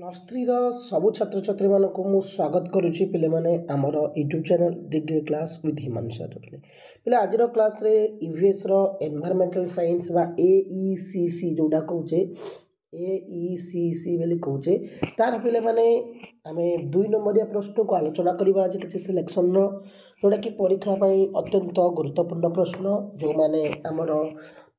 plus ଥ୍ରୀର ସବୁ ଛାତ୍ରଛାତ୍ରୀମାନଙ୍କୁ ମୁଁ ସ୍ୱାଗତ କରୁଛି ପିଲାମାନେ ଆମର YouTube channel degree class with Himanshu ପିଲେ ପିଲା ଆଜିର କ୍ଲାସ୍ରେ ଇଭିଏସ୍ର ଭି ଏନ୍ଭାରମେଣ୍ଟାଲ୍ ସାଇନ୍ସ ବା ଏ ଇ ସି ସି ଯେଉଁଟା କହୁଛେ ଏ ଇ ସି ସି ବୋଲି କହୁଛେ ତା'ର ପିଲାମାନେ ଆମେ ଦୁଇ ନମ୍ବରିଆ ପ୍ରଶ୍ନକୁ ଆଲୋଚନା କରିବା ଆଜି କିଛି ସିଲେକ୍ସନ୍ର ଯେଉଁଟାକି ପରୀକ୍ଷା ପାଇଁ ଅତ୍ୟନ୍ତ ଗୁରୁତ୍ୱପୂର୍ଣ୍ଣ ପ୍ରଶ୍ନ ଯେଉଁମାନେ ଆମର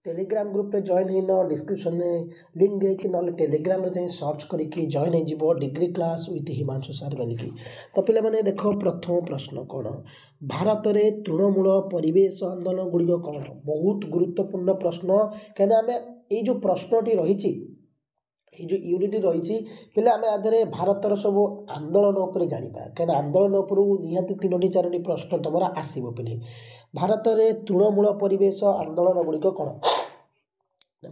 ଟେଲିଗ୍ରାମ୍ ଗ୍ରୁପରେ ଜଏନ୍ ହେଇନ ଡିସ୍କ୍ରିପସନରେ ଲିଙ୍କ୍ ଦେଇଛି ନହେଲେ ଟେଲିଗ୍ରାମ୍ରେ ଯାଇ ସର୍ଚ୍ଚ କରିକି ଜଏନ୍ ହେଇଯିବ degree class with Himanshu sir ବୋଲିକି ତ ପିଲାମାନେ ଦେଖ ପ୍ରଥମ ପ୍ରଶ୍ନ କ'ଣ ଭାରତରେ ତୃଣମୂଳ ପରିବେଶ ଆନ୍ଦୋଳନ ଗୁଡ଼ିକ କ'ଣ ବହୁତ ଗୁରୁତ୍ୱପୂର୍ଣ୍ଣ ପ୍ରଶ୍ନ କାହିଁକିନା ଆମେ ଏଇ ଯେଉଁ ପ୍ରଶ୍ନଟି ରହିଛି ଏଇ ଯେଉଁ ୟୁନିଟି ରହିଛି ପିଲେ ଆମେ ଆଧିଏରେ ଭାରତର ସବୁ ଆନ୍ଦୋଳନ ଉପରେ ଜାଣିବା କାହିଁକିନା ଆନ୍ଦୋଳନ ଉପରକୁ ନିହାତି ତିନୋଟି ଚାରୋଟି ପ୍ରଶ୍ନ ତୁମର ଆସିବ ପିଲେ ଭାରତରେ ତୃଣମୂଳ ପରିବେଶ ଆନ୍ଦୋଳନ ଗୁଡ଼ିକ କ'ଣ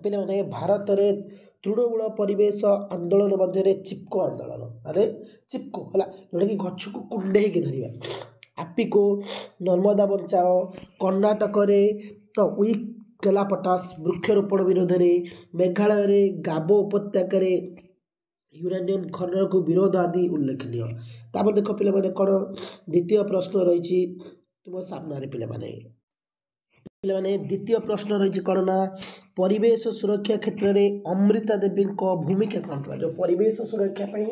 ପିଲାମାନେ ଭାରତରେ ତୃଣମୂଳ ପରିବେଶ ଆନ୍ଦୋଳନ ମଧ୍ୟରେ ଚିପ୍କୋ ଆନ୍ଦୋଳନ ଆରେ ଚିପ୍କୋ ହେଲା ଯେଉଁଟାକି ଗଛକୁ କୁଣ୍ଡେଇକି ଧରିବା ଆପିକୋ ନର୍ମଦା ବଞ୍ଚାଅ କର୍ଣ୍ଣାଟକରେ ୱିକ୍ କେଲାପଟାସ୍ ବୃକ୍ଷରୋପଣ ବିରୋଧରେ ମେଘାଳୟରେ ଗାବ ଉପତ୍ୟକାରେ ୟୁରାନିୟମ୍ ଖନନକୁ ବିରୋଧ ଆଦି ଉଲ୍ଲେଖନୀୟ ତାପରେ ଦେଖ ପିଲାମାନେ କ'ଣ ଦ୍ୱିତୀୟ ପ୍ରଶ୍ନ ରହିଛି ତୁମ ସାମ୍ନାରେ ପିଲାମାନେ ପିଲାମାନେ ଦ୍ୱିତୀୟ ପ୍ରଶ୍ନ ରହିଛି କ'ଣ ନା ପରିବେଶ ସୁରକ୍ଷା କ୍ଷେତ୍ରରେ ଅମୃତା ଦେବୀଙ୍କ ଭୂମିକା କ'ଣ ଥିଲା ଯେଉଁ ପରିବେଶ ସୁରକ୍ଷା ପାଇଁ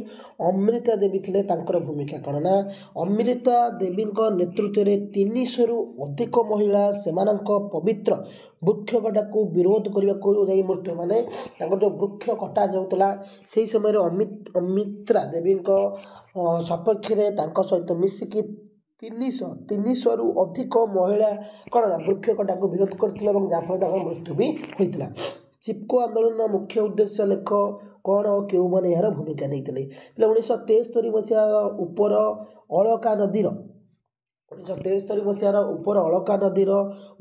ଅମୃତା ଦେବୀ ଥିଲେ ତାଙ୍କର ଭୂମିକା କ'ଣ ନା ଅମୃତା ଦେବୀଙ୍କ ନେତୃତ୍ୱରେ ତିନିଶହରୁ ଅଧିକ ମହିଳା ସେମାନଙ୍କ ପବିତ୍ର ବୃକ୍ଷକଟାକୁ ବିରୋଧ କରିବାକୁ ଯାଇ ମୃତ୍ୟୁମାନେ ତାଙ୍କର ଯେଉଁ ବୃକ୍ଷ କଟା ଯାଉଥିଲା ସେହି ସମୟରେ ଅମିତ ଅମିତ୍ରା ଦେବୀଙ୍କ ସପକ୍ଷରେ ତାଙ୍କ ସହିତ ମିଶିକି ତିନିଶହ ତିନିଶହରୁ ଅଧିକ ମହିଳା କ'ଣ ହେଲା ବୃକ୍ଷ କଟାକୁ ବିରୋଧ କରିଥିଲେ ଏବଂ ଯାହାଫଳରେ ତାଙ୍କର ମୃତ୍ୟୁ ବି ହୋଇଥିଲା ଚିପ୍କୋ ଆନ୍ଦୋଳନର ମୁଖ୍ୟ ଉଦ୍ଦେଶ୍ୟ ଲେଖ କ'ଣ କେଉଁମାନେ ଏହାର ଭୂମିକା ନେଇଥିଲେ ହେଲେ ଉଣେଇଶହ ତେସ୍ତରୀ ମସିହାର ଉପର ଅଳକା ନଦୀର ଉଣେଇଶହ ତେସ୍ତରୀ ମସିହାର ଉପର ଅଳକା ନଦୀର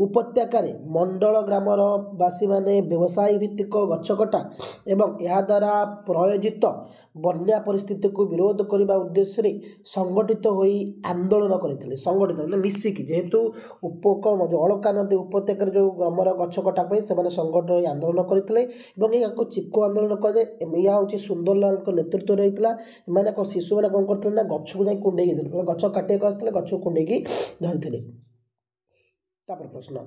ଉପତ୍ୟକାରେ ମଣ୍ଡଳ ଗ୍ରାମର ବାସୀମାନେ ବ୍ୟବସାୟ ଭିତ୍ତିକ କଟା ଏବଂ ଏହା ଦ୍ୱାରା ପ୍ରୟୋଜିତ ବନ୍ୟା ପରିସ୍ଥିତିକୁ ବିରୋଧ କରିବା ଉଦ୍ଦେଶ୍ୟରେ ସଂଗଠିତ ହୋଇ ଆନ୍ଦୋଳନ କରିଥିଲେ ସଂଗଠିତ ମାନେ ମିଶିକି ଯେହେତୁ ଉପକ ଅଳକା ନଦୀ ଉପତ୍ୟକାରେ ଯେଉଁ ଗ୍ରାମର ଗଛ କଟା ପାଇଁ ସେମାନେ ସଂଗଠିତ ହୋଇ ଆନ୍ଦୋଳନ କରିଥିଲେ ଏବଂ ଏହାକୁ ଚିପକ ଆନ୍ଦୋଳନ କରାଯାଏ ଏହା ହେଉଛି ସୁନ୍ଦରଲାଲଙ୍କ ନେତୃତ୍ୱରେ ହୋଇଥିଲା ଏମାନେ ଏକ ଶିଶୁମାନେ କ'ଣ କରିଥିଲେ ନା ଗଛକୁ ଯାଇ କୁଣ୍ଡେଇକି ଦେଇଥିଲେ ଗଛ କାଟିବାକୁ ଆସିଥିଲେ ଗଛକୁ କୁଣ୍ଡେଇକି ଧରିଥିଲେ ତାପରେ ପ୍ରଶ୍ନ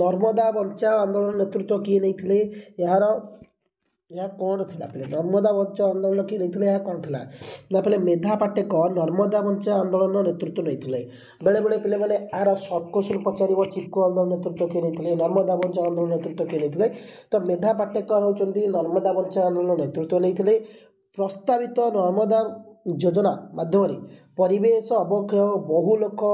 ନର୍ମଦା ବଞ୍ଚାଅ ଆନ୍ଦୋଳନ ନେତୃତ୍ୱ କିଏ ନେଇଥିଲେ ଏହାର ଏହା କ'ଣ ଥିଲା ପିଲେ ନର୍ମଦା ବଞ୍ଚା ଆନ୍ଦୋଳନ କିଏ ନେଇଥିଲେ ଏହା କ'ଣ ଥିଲା ନା ପିଲେ ମେଧା ପାଟେକ ନର୍ମଦା ବଞ୍ଚାଅ ଆନ୍ଦୋଳନ ନେତୃତ୍ୱ ନେଇଥିଲେ ବେଳେବେଳେ ପିଲାମାନେ ଏହାର ସର୍ଟ କୋଶ୍ଚିନ୍ ପଚାରିବ ଚିକୁ ଆନ୍ଦୋଳନ ନେତୃତ୍ୱ କିଏ ନେଇଥିଲେ ନର୍ମଦା ବଞ୍ଚା ଆନ୍ଦୋଳନ ନେତୃତ୍ୱ କିଏ ନେଇଥିଲେ ତ ମେଧା ପାଟେକର ହେଉଛନ୍ତି ନର୍ମଦା ବଞ୍ଚା ଆନ୍ଦୋଳନ ନେତୃତ୍ୱ ନେଇଥିଲେ ପ୍ରସ୍ତାବିତ ନର୍ମଦା ଯୋଜନା ମାଧ୍ୟମରେ ପରିବେଶ ଅବକ୍ଷୟ ବହୁ ଲୋକ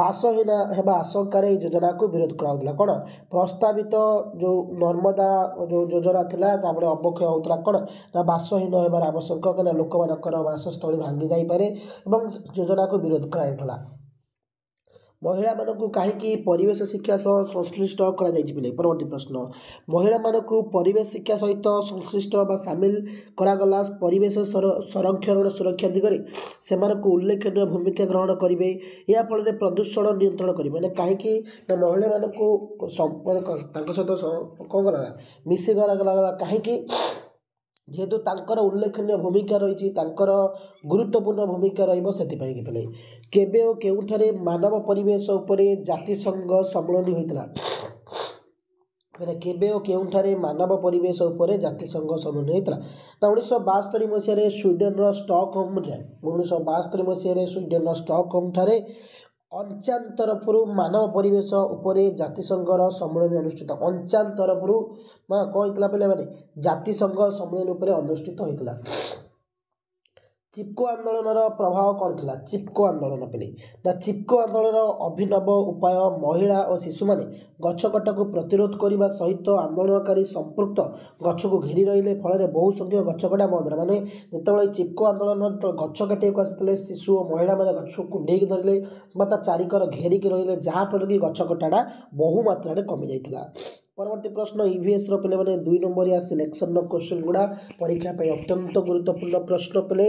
ବାସହୀନ ହେବା ଆଶଙ୍କାରେ ଏହି ଯୋଜନାକୁ ବିରୋଧ କରାଯାଉଥିଲା କ'ଣ ପ୍ରସ୍ତାବିତ ଯେଉଁ ନର୍ମଦା ଯେଉଁ ଯୋଜନା ଥିଲା ତାପରେ ଅବକ୍ଷୟ ହେଉଥିଲା କ'ଣ ନା ବାସହୀନ ହେବାର ଆବଶ୍ୟକ କାହିଁକିନା ଲୋକମାନଙ୍କର ବାସସ୍ଥଳୀ ଭାଙ୍ଗି ଯାଇପାରେ ଏବଂ ଯୋଜନାକୁ ବିରୋଧ କରାଯାଇଥିଲା ମହିଳାମାନଙ୍କୁ କାହିଁକି ପରିବେଶ ଶିକ୍ଷା ସହ ସଂଶ୍ଳିଷ୍ଟ କରାଯାଇଛି ବୋଲି ପରବର୍ତ୍ତୀ ପ୍ରଶ୍ନ ମହିଳାମାନଙ୍କୁ ପରିବେଶ ଶିକ୍ଷା ସହିତ ସଂଶ୍ଳିଷ୍ଟ ବା ସାମିଲ କରାଗଲା ପରିବେଶ ସଂରକ୍ଷଣର ସୁରକ୍ଷା ଦିଗରେ ସେମାନଙ୍କୁ ଉଲ୍ଲେଖନୀୟ ଭୂମିକା ଗ୍ରହଣ କରିବେ ଏହା ଫଳରେ ପ୍ରଦୂଷଣ ନିୟନ୍ତ୍ରଣ କରିବେ ମାନେ କାହିଁକି ନା ମହିଳାମାନଙ୍କୁ ତାଙ୍କ ସହିତ କ'ଣ କରାଗଲା ମିଶି କରାଗଲା କାହିଁକି ଯେହେତୁ ତାଙ୍କର ଉଲ୍ଲେଖନୀୟ ଭୂମିକା ରହିଛି ତାଙ୍କର ଗୁରୁତ୍ୱପୂର୍ଣ୍ଣ ଭୂମିକା ରହିବ ସେଥିପାଇଁ କେବେ କେବେ ଓ କେଉଁଠାରେ ମାନବ ପରିବେଶ ଉପରେ ଜାତିସଂଘ ସମ୍ମିଳନୀ ହୋଇଥିଲା କେବେ ଓ କେଉଁଠାରେ ମାନବ ପରିବେଶ ଉପରେ ଜାତିସଂଘ ସମ୍ମିଳନୀ ହୋଇଥିଲା ନା ଉଣେଇଶହ ବାସ୍ତରି ମସିହାରେ ସ୍ୱିଡ଼େନର ଷ୍ଟକହୋମ୍ରେ ଉଣେଇଶହ ବାସ୍ତରି ମସିହାରେ ସ୍ୱିଡ଼େନର ଷ୍ଟକହୋମ୍ ଠାରେ ଅଞ୍ଚାନ୍ ତରଫରୁ ମାନବ ପରିବେଶ ଉପରେ ଜାତିସଂଘର ସମ୍ମିଳନୀ ଅନୁଷ୍ଠିତ ଅଞ୍ଚାନ୍ ତରଫରୁ କ'ଣ ହେଇଥିଲା ପିଲାମାନେ ଜାତିସଂଘ ସମ୍ମିଳନୀ ଉପରେ ଅନୁଷ୍ଠିତ ହୋଇଥିଲା ଚିପକୋ ଆନ୍ଦୋଳନର ପ୍ରଭାବ କ'ଣ ଥିଲା ଚିପକୋ ଆନ୍ଦୋଳନ ପାଇଁ ନା ଚିପକୋ ଆନ୍ଦୋଳନର ଅଭିନବ ଉପାୟ ମହିଳା ଓ ଶିଶୁମାନେ ଗଛ କଟାକୁ ପ୍ରତିରୋଧ କରିବା ସହିତ ଆନ୍ଦୋଳନକାରୀ ସମ୍ପୃକ୍ତ ଗଛକୁ ଘେରି ରହିଲେ ଫଳରେ ବହୁ ସଂଖ୍ୟକ ଗଛ କଟା ବନ୍ଦ ହେଲା ମାନେ ଯେତେବେଳେ ଚିପକୋ ଆନ୍ଦୋଳନ ଗଛ କାଟିବାକୁ ଆସିଥିଲେ ଶିଶୁ ଓ ମହିଳାମାନେ ଗଛକୁ କୁଣ୍ଢେଇକି ଧରିଲେ ବା ତା ଚାରିକର ଘେରିକି ରହିଲେ ଯାହାଫଳରେ କି ଗଛ କଟାଟା ବହୁ ମାତ୍ରାରେ କମିଯାଇଥିଲା ପରବର୍ତ୍ତୀ ପ୍ରଶ୍ନ ଇଭିଏସ୍ର e ପିଲାମାନେ ଦୁଇ ନମ୍ବରିଆ ସିଲେକ୍ସନ୍ର କ୍ୱେଶ୍ଚିନ୍ ଗୁଡ଼ା ପରୀକ୍ଷା ପାଇଁ ଅତ୍ୟନ୍ତ ଗୁରୁତ୍ୱପୂର୍ଣ୍ଣ ପ୍ରଶ୍ନ କଲେ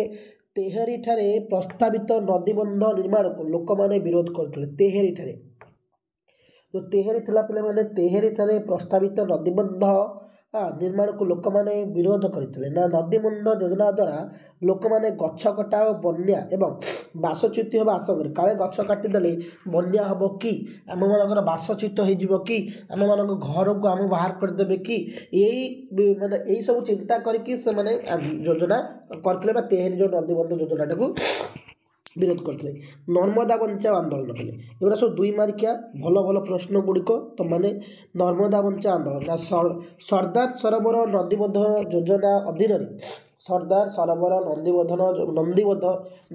ତେହେରିଠାରେ ପ୍ରସ୍ତାବିତ ନଦୀବନ୍ଧ ନିର୍ମାଣକୁ ଲୋକମାନେ ବିରୋଧ କରୁଥିଲେ ତେହେରିଠାରେ ଯେଉଁ ତେହେରି ଥିଲା ପିଲାମାନେ ତେହେରିଠାରେ ପ୍ରସ୍ତାବିତ ନଦୀବନ୍ଧ ନିର୍ମାଣକୁ ଲୋକମାନେ ବିରୋଧ କରିଥିଲେ ନା ନଦୀବନ୍ଧ ଯୋଜନା ଦ୍ୱାରା ଲୋକମାନେ ଗଛ କଟା ଓ ବନ୍ୟା ଏବଂ ବାସଚ୍ୟୁତି ହେବା ଆଶଙ୍କରେ କାଳେ ଗଛ କାଟିଦେଲେ ବନ୍ୟା ହେବ କି ଆମମାନଙ୍କର ବାସଚ୍ୟୁତ ହେଇଯିବ କି ଆମମାନଙ୍କ ଘରକୁ ଆମକୁ ବାହାର କରିଦେବେ କି ଏଇ ମାନେ ଏଇସବୁ ଚିନ୍ତା କରିକି ସେମାନେ ଯୋଜନା କରିଥିଲେ ବା ତେହେରି ଯେଉଁ ନଦୀବନ୍ଧ ଯୋଜନାଟାକୁ ବିରୋଧ କରିଥିଲେ ନର୍ମଦା ବଞ୍ଚାଅ ଆନ୍ଦୋଳନ କଲେ ଏଗୁଡ଼ା ସବୁ ଦୁଇ ମାର୍କିଆ ଭଲ ଭଲ ପ୍ରଶ୍ନ ଗୁଡ଼ିକ ତ ମାନେ ନର୍ମଦା ବଞ୍ଚାଅ ଆନ୍ଦୋଳନ ସର୍ଦ୍ଦାର ସରୋବର ନଦୀବନ୍ଧ ଯୋଜନା ଅଧୀନରେ ସର୍ଦ୍ଦାର ସରୋବର ନଦୀବନ୍ଧନ ନଦୀବନ୍ଧ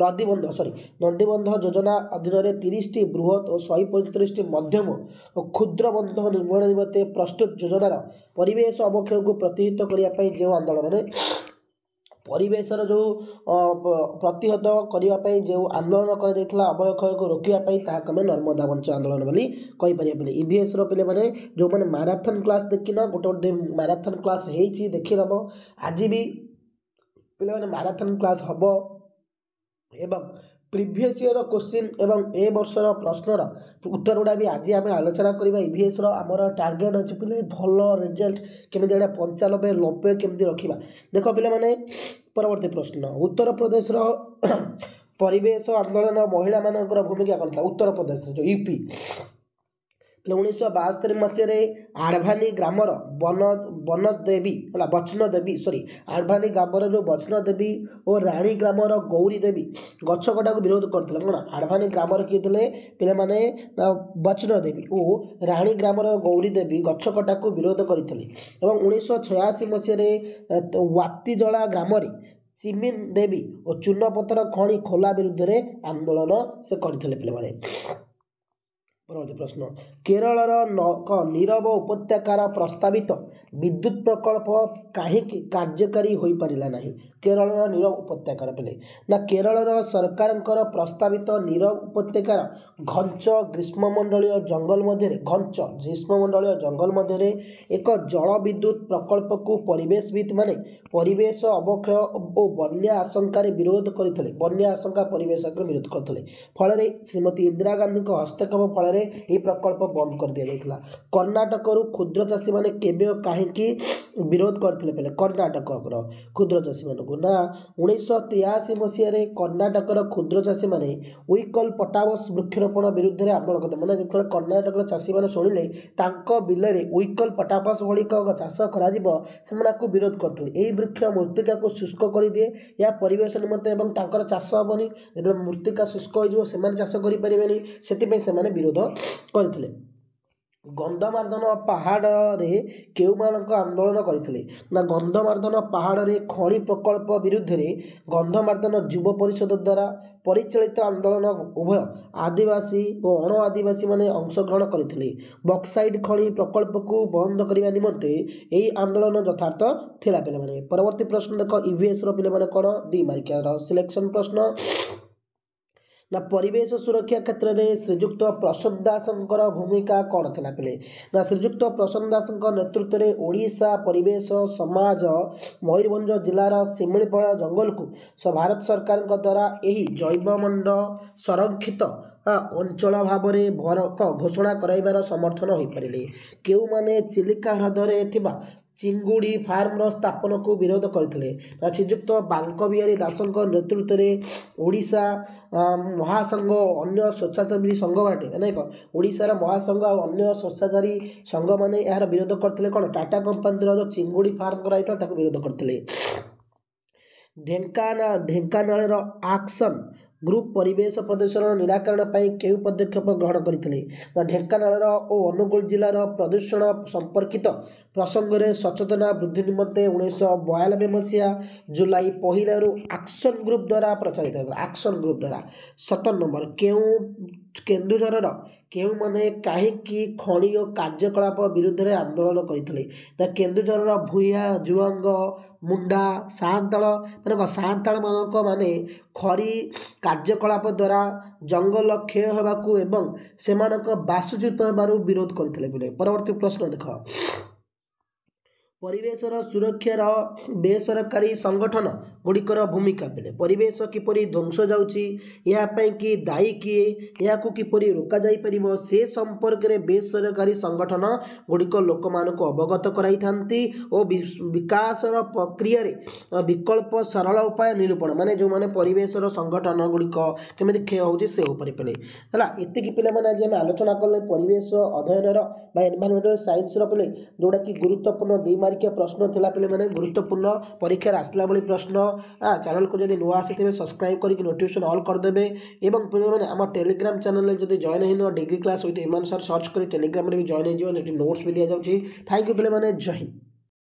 ନଦୀବନ୍ଧ ସରି ନଦୀବନ୍ଧ ଯୋଜନା ଅଧୀନରେ ତିରିଶଟି ବୃହତ୍ ଓ ଶହେ ପଇଁତିରିଶଟି ମଧ୍ୟମ ଓ କ୍ଷୁଦ୍ର ବନ୍ଧ ନିର୍ମାଣ ନିମନ୍ତେ ପ୍ରସ୍ତୁତ ଯୋଜନାର ପରିବେଶ ଅବକ୍ଷୟକୁ ପ୍ରତିହିତ କରିବା ପାଇଁ ଯେଉଁ ଆନ୍ଦୋଳନରେ ପରିବେଶର ଯେଉଁ ପ୍ରତିହତ କରିବା ପାଇଁ ଯେଉଁ ଆନ୍ଦୋଳନ କରାଯାଇଥିଲା ଅବୟକ୍ଷୟକୁ ରୋକିବା ପାଇଁ ତାହାକୁ ଆମେ ନର୍ମଦା ବଞ୍ଚ ଆନ୍ଦୋଳନ ବୋଲି କହିପାରିବା ବୋଲି ଇଭିଏସ୍ର e ପିଲାମାନେ ଯେଉଁମାନେ ମାରାଥନ୍ କ୍ଲାସ୍ ଦେଖିନା ଗୋଟେ ଗୋଟେ ମାରାଥନ୍ କ୍ଲାସ୍ ହେଇଛି ଦେଖିହେବ ଆଜି ବି ପିଲାମାନେ ମାରାଥନ୍ କ୍ଲାସ୍ ହେବ ଏବଂ ପ୍ରିଭିୟସ୍ ଇୟର୍ର କୋଶ୍ଚିନ୍ ଏବଂ ଏ ବର୍ଷର ପ୍ରଶ୍ନର ଉତ୍ତର ଗୁଡ଼ା ବି ଆଜି ଆମେ ଆଲୋଚନା କରିବା ଇଭିଏସ୍ର ଆମର ଟାର୍ଗେଟ୍ ଅଛି ପିଲେ ଭଲ ରେଜଲ୍ଟ କେମିତି ଏଇଟା ପଞ୍ଚାନବେ ନବେ କେମିତି ରଖିବା ଦେଖ ପିଲାମାନେ ପରବର୍ତ୍ତୀ ପ୍ରଶ୍ନ ଉତ୍ତରପ୍ରଦେଶର ପରିବେଶ ଆନ୍ଦୋଳନ ମହିଳାମାନଙ୍କର ଭୂମିକା କ'ଣ ଥିଲା ଉତ୍ତରପ୍ରଦେଶରେ ଯେଉଁ ୟୁ ପି ହେଲେ ଉଣେଇଶହ ବାସ୍ତରି ମସିହାରେ ଆଡ଼ଭାନୀ ଗ୍ରାମର ବନ ବନ ଦେବୀ ହେଲା ବଚ୍ନ ଦେବୀ ସରି ଆଡ଼ଭାନୀ ଗ୍ରାମର ଯେଉଁ ବଚ୍ନ ଦେବୀ ଓ ରାଣୀ ଗ୍ରାମର ଗୌରୀ ଦେବୀ ଗଛ କଟାକୁ ବିରୋଧ କରିଥିଲେ କ'ଣ ଆଡ଼ଭାନୀ ଗ୍ରାମର କିଏ ଥିଲେ ପିଲାମାନେ ବଚ୍ନ ଦେବୀ ଓ ରାଣୀ ଗ୍ରାମର ଗୌରୀ ଦେବୀ ଗଛ କଟାକୁ ବିରୋଧ କରିଥିଲେ ଏବଂ ଉଣେଇଶହ ଛୟାଅଶୀ ମସିହାରେ ୱାତିଜଳା ଗ୍ରାମରେ ଚିମିନ୍ ଦେବୀ ଓ ଚୂନପଥର ଖଣି ଖୋଲା ବିରୁଦ୍ଧରେ ଆନ୍ଦୋଳନ ସେ କରିଥିଲେ ପିଲାମାନେ ପରବର୍ତ୍ତୀ ପ୍ରଶ୍ନ କେରଳର ନକ ନୀରବ ଉପତ୍ୟକାର ପ୍ରସ୍ତାବିତ ବିଦ୍ୟୁତ ପ୍ରକଳ୍ପ କାହିଁକି କାର୍ଯ୍ୟକାରୀ ହୋଇପାରିଲା ନାହିଁ କେରଳର ନିରବ ଉପତ୍ୟକାର ପିଲେ ନା କେରଳର ସରକାରଙ୍କର ପ୍ରସ୍ତାବିତ ନିରବ ଉପତ୍ୟକାର ଘଞ୍ଚ ଗ୍ରୀଷ୍ମମଣ୍ଡଳୀୟ ଜଙ୍ଗଲ ମଧ୍ୟରେ ଘଞ୍ଚ ଗ୍ରୀଷ୍ମମଣ୍ଡଳୀୟ ଜଙ୍ଗଲ ମଧ୍ୟରେ ଏକ ଜଳ ଜଳବିଦ୍ୟୁତ ପ୍ରକଳ୍ପକୁ ପରିବେଶବିତ ମାନେ ପରିବେଶ ଅବକ୍ଷୟ ଓ ବନ୍ୟା ଆଶଙ୍କାରେ ବିରୋଧ କରିଥିଲେ ବନ୍ୟା ଆଶଙ୍କା ପରିବେଶ ଆଗରେ ବିରୋଧ କରିଥିଲେ ଫଳରେ ଶ୍ରୀମତୀ ଇନ୍ଦିରା ଗାନ୍ଧୀଙ୍କ ହସ୍ତକ୍ଷେପ ଫଳରେ ଏହି ପ୍ରକଳ୍ପ ବନ୍ଦ କରିଦିଆଯାଇଥିଲା କର୍ଣ୍ଣାଟକରୁ କ୍ଷୁଦ୍ର ଚାଷୀମାନେ କେବେ କାହିଁକି ବିରୋଧ କରିଥିଲେ ପହେଲେ କର୍ଣ୍ଣାଟକର କ୍ଷୁଦ୍ର ଚାଷୀମାନଙ୍କୁ ଗୁନା ଉଣେଇଶହ ତେୟାଅଶୀ ମସିହାରେ କର୍ଣ୍ଣାଟକର କ୍ଷୁଦ୍ର ଚାଷୀମାନେ ଉଇକଲ ପଟାବସ୍ ବୃକ୍ଷରୋପଣ ବିରୁଦ୍ଧରେ ଆନ୍ଦୋଳନ କରିଥିଲେ ମାନେ ଯେତେବେଳେ କର୍ଣ୍ଣାଟକର ଚାଷୀମାନେ ଶୁଣିଲେ ତାଙ୍କ ବିଲରେ ଉଇକଲ ପଟାପସ୍ ଭଳି ଏକ ଚାଷ କରାଯିବ ସେମାନେ ଆକୁ ବିରୋଧ କରୁଥିଲେ ଏହି ବୃକ୍ଷ ମୃତ୍ତିକାକୁ ଶୁଷ୍କ କରିଦିଏ ଏହା ପରିବେଶ ନିମନ୍ତେ ଏବଂ ତାଙ୍କର ଚାଷ ହେବନି ଯେତେବେଳେ ମୃତ୍ତିକା ଶୁଷ୍କ ହୋଇଯିବ ସେମାନେ ଚାଷ କରିପାରିବେନି ସେଥିପାଇଁ ସେମାନେ ବିରୋଧ କରିଥିଲେ ଗନ୍ଧମାର୍ଦ୍ଧନ ପାହାଡ଼ରେ କେଉଁମାନଙ୍କ ଆନ୍ଦୋଳନ କରିଥିଲେ ନା ଗନ୍ଧମାର୍ଦ୍ଧନ ପାହାଡ଼ରେ ଖଣି ପ୍ରକଳ୍ପ ବିରୁଦ୍ଧରେ ଗନ୍ଧମାର୍ଦ୍ଧନ ଯୁବ ପରିଷଦ ଦ୍ୱାରା ପରିଚାଳିତ ଆନ୍ଦୋଳନ ଉଭୟ ଆଦିବାସୀ ଓ ଅଣ ଆଦିବାସୀମାନେ ଅଂଶଗ୍ରହଣ କରିଥିଲେ ବକ୍ସାଇଡ୍ ଖଣି ପ୍ରକଳ୍ପକୁ ବନ୍ଦ କରିବା ନିମନ୍ତେ ଏହି ଆନ୍ଦୋଳନ ଯଥାର୍ଥ ଥିଲା ପିଲାମାନେ ପରବର୍ତ୍ତୀ ପ୍ରଶ୍ନ ଦେଖ ୟୁଭିଏସ୍ର ପିଲାମାନେ କ'ଣ ଦୁଇ ମାର୍କିଆର ସିଲେକ୍ସନ୍ ପ୍ରଶ୍ନ ନା ପରିବେଶ ସୁରକ୍ଷା କ୍ଷେତ୍ରରେ ଶ୍ରୀଯୁକ୍ତ ପ୍ରସନ୍ନ ଦାସଙ୍କର ଭୂମିକା କ'ଣ ଥିଲା ପିଲେ ନା ଶ୍ରୀଯୁକ୍ତ ପ୍ରସନ୍ନ ଦାସଙ୍କ ନେତୃତ୍ୱରେ ଓଡ଼ିଶା ପରିବେଶ ସମାଜ ମୟୂରଭଞ୍ଜ ଜିଲ୍ଲାର ଶିମିଳିପଳା ଜଙ୍ଗଲକୁ ଭାରତ ସରକାରଙ୍କ ଦ୍ୱାରା ଏହି ଜୈବମଣ୍ଡ ସଂରକ୍ଷିତ ଅଞ୍ଚଳ ଭାବରେ ଘୋଷଣା କରାଇବାର ସମର୍ଥନ ହୋଇପାରିଲେ କେଉଁମାନେ ଚିଲିକା ହ୍ରଦରେ ଥିବା ଚିଙ୍ଗୁଡ଼ି ଫାର୍ମର ସ୍ଥାପନକୁ ବିରୋଧ କରିଥିଲେ ଶ୍ରୀଯୁକ୍ତ ବାଙ୍କ ବିହାରୀ ଦାସଙ୍କ ନେତୃତ୍ୱରେ ଓଡ଼ିଶା ମହାସଂଘ ଅନ୍ୟ ସ୍ୱେଚ୍ଛାସେବୀ ସଂଘ ବାଟେ ଅନେକ ଓଡ଼ିଶାର ମହାସଂଘ ଆଉ ଅନ୍ୟ ସ୍ୱେଚ୍ଛାଚାରୀ ସଂଘମାନେ ଏହାର ବିରୋଧ କରିଥିଲେ କ'ଣ ଟାଟା କମ୍ପାନୀର ଯେଉଁ ଚିଙ୍ଗୁଡ଼ି ଫାର୍ମ କରାଯାଇଥିଲା ତାକୁ ବିରୋଧ କରିଥିଲେ ଢେଙ୍କାନାଳ ଢେଙ୍କାନାଳର ଆକ୍ସନ୍ ଗ୍ରୁପ୍ ପରିବେଶ ପ୍ରଦୂଷଣର ନିରାକରଣ ପାଇଁ କେଉଁ ପଦକ୍ଷେପ ଗ୍ରହଣ କରିଥିଲେ ଢେଙ୍କାନାଳର ଓ ଅନୁଗୁଳ ଜିଲ୍ଲାର ପ୍ରଦୂଷଣ ସମ୍ପର୍କିତ ପ୍ରସଙ୍ଗରେ ସଚେତନତା ବୃଦ୍ଧି ନିମନ୍ତେ ଉଣେଇଶହ ବୟାନବେ ମସିହା ଜୁଲାଇ ପହିଲାରୁ ଆକ୍ସନ୍ ଗ୍ରୁପ୍ ଦ୍ୱାରା ପ୍ରଚାରିତ ହୋଇଥିଲା ଆକ୍ସନ୍ ଗ୍ରୁପ୍ ଦ୍ୱାରା ସତର ନମ୍ବର କେଉଁ କେନ୍ଦୁଝରର କେଉଁମାନେ କାହିଁକି ଖଣି ଓ କାର୍ଯ୍ୟକଳାପ ବିରୁଦ୍ଧରେ ଆନ୍ଦୋଳନ କରିଥିଲେ ତ କେନ୍ଦୁଝରର ଭୂୟାଁ ଜୁଆଙ୍ଗ ମୁଣ୍ଡା ସାଆନ୍ତାଳ ମାନେ କ'ଣ ସାନ୍ତାଳମାନଙ୍କ ମାନେ ଖରି କାର୍ଯ୍ୟକଳାପ ଦ୍ୱାରା ଜଙ୍ଗଲ କ୍ଷୟ ହେବାକୁ ଏବଂ ସେମାନଙ୍କ ବାସଚ୍ୟୁତ ହେବାରୁ ବିରୋଧ କରିଥିଲେ ବୋଲେ ପରବର୍ତ୍ତୀ ପ୍ରଶ୍ନ ଦେଖ ପରିବେଶର ସୁରକ୍ଷାର ବେସରକାରୀ ସଂଗଠନ ଗୁଡ଼ିକର ଭୂମିକା ବେଳେ ପରିବେଶ କିପରି ଧ୍ୱଂସ ଯାଉଛି ଏହା ପାଇଁ କି ଦାୟୀ କିଏ ଏହାକୁ କିପରି ରୋକାଯାଇପାରିବ ସେ ସମ୍ପର୍କରେ ବେସରକାରୀ ସଂଗଠନ ଗୁଡ଼ିକ ଲୋକମାନଙ୍କୁ ଅବଗତ କରାଇଥାନ୍ତି ଓ ବିକାଶର ପ୍ରକ୍ରିୟାରେ ବିକଳ୍ପ ସରଳ ଉପାୟ ନିରୂପଣ ମାନେ ଯେଉଁମାନେ ପରିବେଶର ସଂଗଠନ ଗୁଡ଼ିକ କେମିତି କ୍ଷୟ ହେଉଛି ସେ ଉପରେ ପେଳେ ହେଲା ଏତିକି ପିଲାମାନେ ଆଜି ଆମେ ଆଲୋଚନା କଲେ ପରିବେଶ ଅଧ୍ୟୟନର ବା ଏନ୍ଭାରମେଣ୍ଟାଲ ସାଇନ୍ସର ପେଳେ ଯେଉଁଟାକି ଗୁରୁତ୍ୱପୂର୍ଣ୍ଣ ଦୁଇ ବାରିକିଆ ପ୍ରଶ୍ନ ଥିଲା ପିଲାମାନେ ଗୁରୁତ୍ୱପୂର୍ଣ୍ଣ ପରୀକ୍ଷାରେ ଆସିଲା ଭଳି ପ୍ରଶ୍ନ ଚ୍ୟାନେଲକୁ ଯଦି ନୂଆ ଆସିଥିବେ ସବସ୍କ୍ରାଇବ୍ କରିକି ନୋଟିଫିକେସନ୍ ଅଲ୍ କରିଦେବେ ଏବଂ ପିଲାମାନେ ଆମ ଟେଲିଗ୍ରାମ ଚ୍ୟାନେଲରେ ଯଦି ଜଏନ୍ ହେଇନ ଡିଗ୍ରୀ କ୍ଲାସ୍ ୱିଥ୍ ଇମାନ ସାର୍ ସର୍ଚ୍ଚ କରି ଟେଲିଗ୍ରାମରେ ବି ଜଏନ୍ ହେଇଯିବ ସେଠି ନୋଟ୍ସ ବି ଦିଆଯାଉଛି ଥ୍ୟାଙ୍କ ୟୁ ପିଲାମାନେ ଜୟ ହିନ୍ଦ